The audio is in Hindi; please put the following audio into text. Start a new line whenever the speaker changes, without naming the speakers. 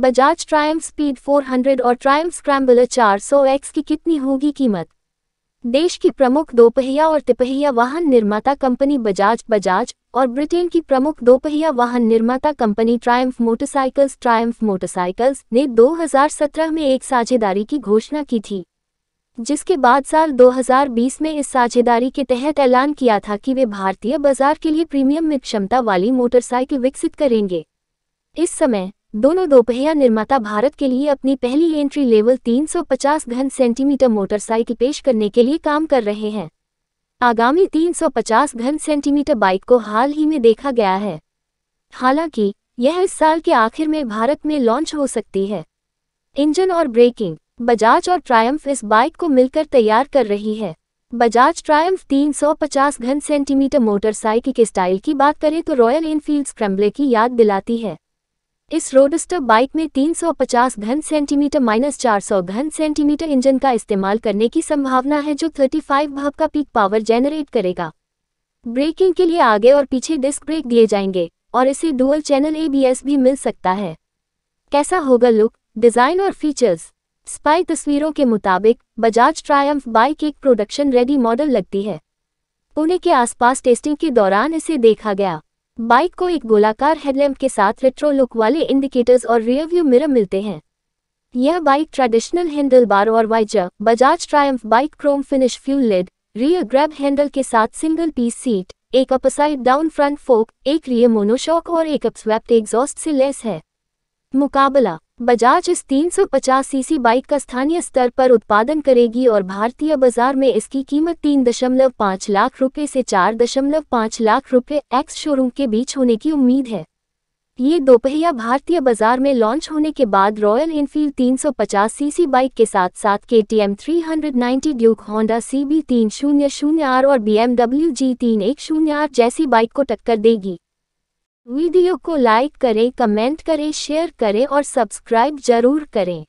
बजाज ट्रायम्फ स्पीड 400 और ट्रायम्फ स्क्रैम्बलर 400X की कितनी होगी कीमत देश की प्रमुख दोपहिया और तिपहिया वाहन निर्माता कंपनी बजाज बजाज और ब्रिटेन की प्रमुख दोपहिया वाहन निर्माता company Triumph Motorcycles Triumph Motorcycles ने 2017 में एक साझेदारी की घोषणा की थी जिसके बाद साल 2020 में इस साझेदारी के तहत ऐलान किया था कि वे भारतीय बाजार के लिए प्रीमियम में क्षमता वाली मोटरसाइकिल विकसित करेंगे इस समय दोनों दोपहिया निर्माता भारत के लिए अपनी पहली एंट्री लेवल 350 घन सेंटीमीटर मोटरसाइकिल पेश करने के लिए काम कर रहे हैं आगामी 350 घन सेंटीमीटर बाइक को हाल ही में देखा गया है हालांकि यह इस साल के आखिर में भारत में लॉन्च हो सकती है इंजन और ब्रेकिंग बजाज और ट्रायम्फ इस बाइक को मिलकर तैयार कर रही है बजाज ट्रायम्फ 350 घन सेंटीमीटर मोटरसाइकिल के स्टाइल की बात करें तो रॉयल एनफील्ड स्क्रम्बले की याद दिलाती है इस रोडस्टर बाइक में 350 घन सेंटीमीटर माइनस 400 घन सेंटीमीटर इंजन का इस्तेमाल करने की संभावना है जो 35 भाव का पीक पावर जेनरेट करेगा ब्रेकिंग के लिए आगे और पीछे डिस्क ब्रेक दिए जाएंगे और इसे डुअल चैनल एबीएस भी मिल सकता है कैसा होगा लुक डिज़ाइन और फीचर्स स्पाई तस्वीरों के मुताबिक बजाज ट्रायम्फ बाइक एक प्रोडक्शन रेडी मॉडल लगती है पुणे के आसपास टेस्टिंग के दौरान इसे देखा गया बाइक को एक गोलाकार हेडलैम्प के साथ रेट्रो लुक वाले इंडिकेटर्स और रियरव्यू मिरर मिलते हैं यह बाइक ट्रेडिशनल हैंडल बार और visor Bajaj Triumph bike chrome finish fuel lid rear grab handle के साथ सिंगल पीस सीट एक अपसाइड डाउन फ्रंट फोक एक रियर मोनोशॉक और एक अपस्वैप्ट एग्जॉस्ट से लेस है मुकाबला बजाज इस 350 सीसी बाइक का स्थानीय स्तर पर उत्पादन करेगी और भारतीय बाजार में इसकी कीमत 3.5 लाख रुपए से 4.5 लाख रुपए एक्स शोरूम के बीच होने की उम्मीद है ये दोपहिया भारतीय बाजार में लॉन्च होने के बाद रॉयल इनफील्ड 350 सीसी बाइक के साथ साथ K T M three Duke Honda C B तीन शून्य शून्य और बी एम डब्ल्यू जी तीन एक शून्य जैसी बाइक को टक्कर देगी वीडियो को लाइक करें कमेंट करें शेयर करें और सब्सक्राइब जरूर करें